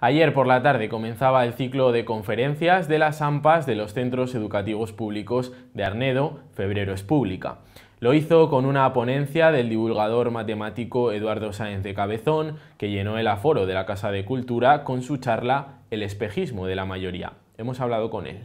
Ayer por la tarde comenzaba el ciclo de conferencias de las AMPAs de los centros educativos públicos de Arnedo, Febrero es Pública. Lo hizo con una ponencia del divulgador matemático Eduardo Sáenz de Cabezón, que llenó el aforo de la Casa de Cultura con su charla El espejismo de la mayoría. Hemos hablado con él.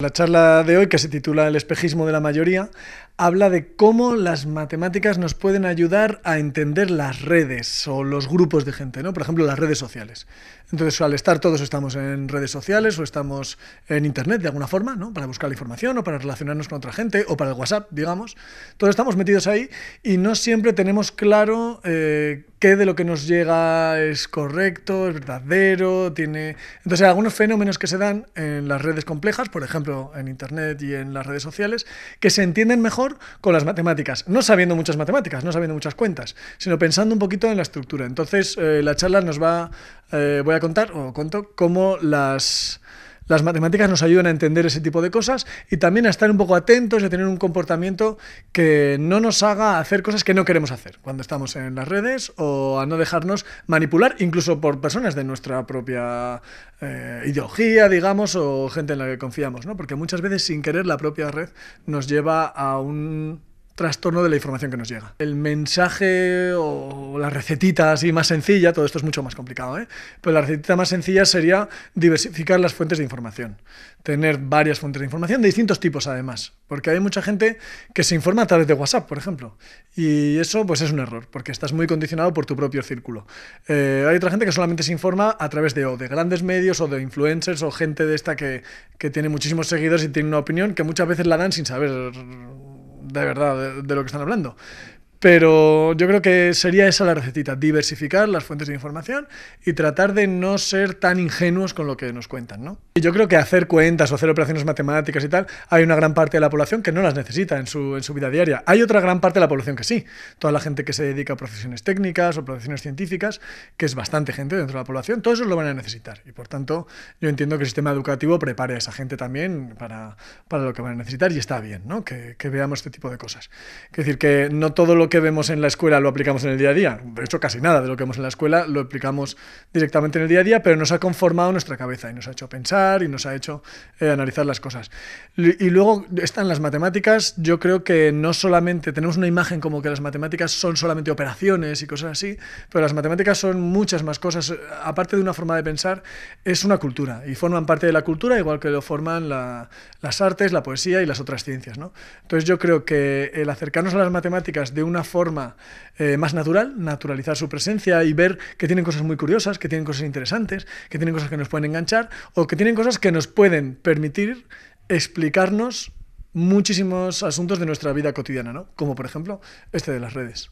La charla de hoy, que se titula El espejismo de la mayoría, habla de cómo las matemáticas nos pueden ayudar a entender las redes o los grupos de gente, ¿no? Por ejemplo, las redes sociales. Entonces, al estar todos estamos en redes sociales o estamos en internet de alguna forma, ¿no? Para buscar la información o para relacionarnos con otra gente o para el WhatsApp, digamos. Todos estamos metidos ahí y no siempre tenemos claro eh, qué de lo que nos llega es correcto, es verdadero, tiene... Entonces, algunos fenómenos que se dan en las redes complejas, por ejemplo, en Internet y en las redes sociales, que se entienden mejor con las matemáticas, no sabiendo muchas matemáticas, no sabiendo muchas cuentas, sino pensando un poquito en la estructura. Entonces, eh, la charla nos va... Eh, voy a contar, o cuento cómo las las matemáticas nos ayudan a entender ese tipo de cosas y también a estar un poco atentos y a tener un comportamiento que no nos haga hacer cosas que no queremos hacer cuando estamos en las redes o a no dejarnos manipular incluso por personas de nuestra propia eh, ideología, digamos, o gente en la que confiamos, ¿no? Porque muchas veces sin querer la propia red nos lleva a un trastorno de la información que nos llega. El mensaje o la recetita así más sencilla, todo esto es mucho más complicado, ¿eh? pero la recetita más sencilla sería diversificar las fuentes de información, tener varias fuentes de información de distintos tipos además, porque hay mucha gente que se informa a través de WhatsApp, por ejemplo, y eso pues es un error, porque estás muy condicionado por tu propio círculo. Eh, hay otra gente que solamente se informa a través de o de grandes medios o de influencers o gente de esta que, que tiene muchísimos seguidores y tiene una opinión que muchas veces la dan sin saber de verdad de, lo que están hablando. Pero yo creo que sería esa la recetita, diversificar las fuentes de información y tratar de no ser tan ingenuos con lo que nos cuentan. ¿no? yo creo que hacer cuentas o hacer operaciones matemáticas y tal, hay una gran parte de la población que no las necesita en su, en su vida diaria. Hay otra gran parte de la población que sí. Toda la gente que se dedica a profesiones técnicas o profesiones científicas, que es bastante gente dentro de la población, todos esos lo van a necesitar. Y por tanto, yo entiendo que el sistema educativo prepare a esa gente también para, para lo que van a necesitar y está bien ¿no? que, que veamos este tipo de cosas. Es decir, que no todo lo que vemos en la escuela lo aplicamos en el día a día. De hecho, casi nada de lo que vemos en la escuela lo aplicamos directamente en el día a día, pero nos ha conformado nuestra cabeza y nos ha hecho pensar y nos ha hecho eh, analizar las cosas. Y luego están las matemáticas. Yo creo que no solamente tenemos una imagen como que las matemáticas son solamente operaciones y cosas así, pero las matemáticas son muchas más cosas. Aparte de una forma de pensar, es una cultura y forman parte de la cultura igual que lo forman las artes, la poesía y las otras ciencias. Entonces yo creo que el acercarnos a las matemáticas de una forma eh, más natural, naturalizar su presencia y ver que tienen cosas muy curiosas, que tienen cosas interesantes, que tienen cosas que nos pueden enganchar o que tienen cosas que nos pueden permitir explicarnos muchísimos asuntos de nuestra vida cotidiana, Como por ejemplo este de las redes.